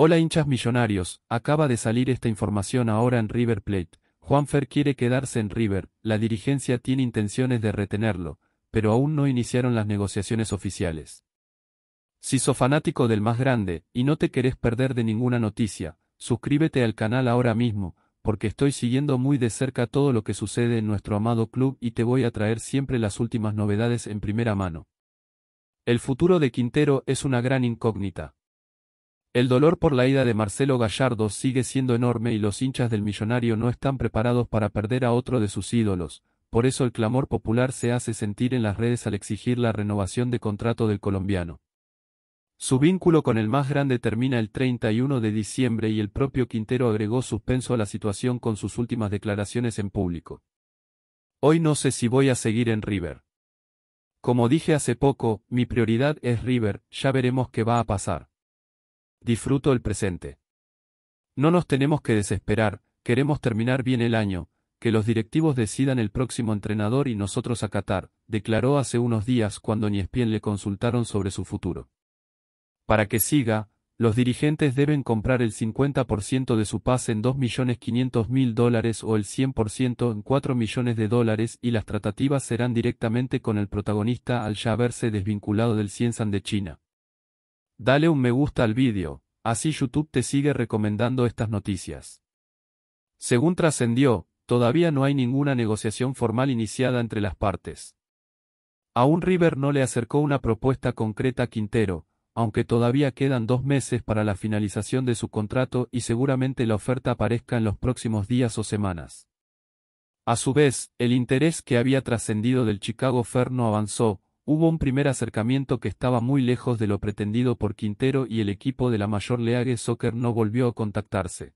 Hola hinchas millonarios, acaba de salir esta información ahora en River Plate. Juan Fer quiere quedarse en River, la dirigencia tiene intenciones de retenerlo, pero aún no iniciaron las negociaciones oficiales. Si sos fanático del más grande, y no te querés perder de ninguna noticia, suscríbete al canal ahora mismo, porque estoy siguiendo muy de cerca todo lo que sucede en nuestro amado club y te voy a traer siempre las últimas novedades en primera mano. El futuro de Quintero es una gran incógnita. El dolor por la ida de Marcelo Gallardo sigue siendo enorme y los hinchas del millonario no están preparados para perder a otro de sus ídolos, por eso el clamor popular se hace sentir en las redes al exigir la renovación de contrato del colombiano. Su vínculo con el más grande termina el 31 de diciembre y el propio Quintero agregó suspenso a la situación con sus últimas declaraciones en público. Hoy no sé si voy a seguir en River. Como dije hace poco, mi prioridad es River, ya veremos qué va a pasar disfruto el presente. No nos tenemos que desesperar, queremos terminar bien el año, que los directivos decidan el próximo entrenador y nosotros a Qatar, declaró hace unos días cuando Niespien le consultaron sobre su futuro. Para que siga, los dirigentes deben comprar el 50% de su pase en 2.500.000 dólares o el 100% en 4 millones de dólares y las tratativas serán directamente con el protagonista al ya haberse desvinculado del Cienzan de China. Dale un me gusta al vídeo, así YouTube te sigue recomendando estas noticias. Según trascendió, todavía no hay ninguna negociación formal iniciada entre las partes. Aún River no le acercó una propuesta concreta a Quintero, aunque todavía quedan dos meses para la finalización de su contrato y seguramente la oferta aparezca en los próximos días o semanas. A su vez, el interés que había trascendido del Chicago Fair no avanzó, Hubo un primer acercamiento que estaba muy lejos de lo pretendido por Quintero y el equipo de la mayor League Soccer no volvió a contactarse.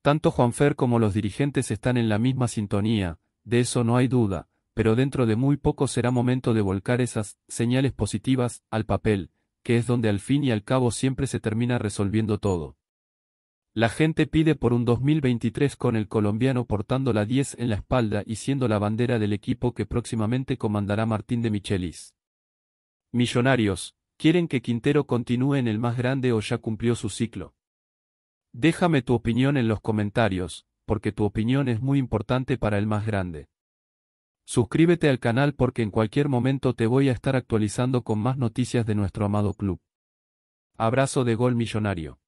Tanto Juanfer como los dirigentes están en la misma sintonía, de eso no hay duda, pero dentro de muy poco será momento de volcar esas señales positivas al papel, que es donde al fin y al cabo siempre se termina resolviendo todo. La gente pide por un 2023 con el colombiano portando la 10 en la espalda y siendo la bandera del equipo que próximamente comandará Martín de Michelis. Millonarios, quieren que Quintero continúe en el más grande o ya cumplió su ciclo. Déjame tu opinión en los comentarios, porque tu opinión es muy importante para el más grande. Suscríbete al canal porque en cualquier momento te voy a estar actualizando con más noticias de nuestro amado club. Abrazo de gol millonario.